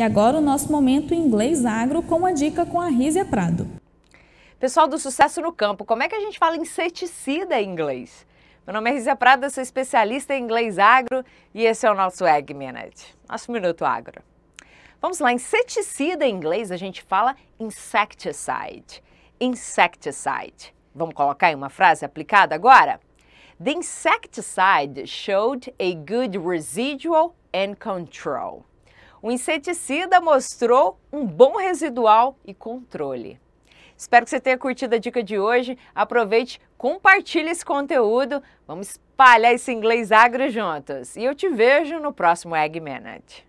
E agora o nosso momento inglês agro com uma dica com a Rízia Prado. Pessoal do Sucesso no Campo, como é que a gente fala inseticida em inglês? Meu nome é Rízia Prado, sou especialista em inglês agro e esse é o nosso Egg Minute, nosso Minuto Agro. Vamos lá, inseticida em inglês a gente fala insecticide. Insecticide. Vamos colocar em uma frase aplicada agora? The insecticide showed a good residual and control o inseticida mostrou um bom residual e controle. Espero que você tenha curtido a dica de hoje. Aproveite, compartilhe esse conteúdo. Vamos espalhar esse inglês agro juntos. E eu te vejo no próximo Egg Minute.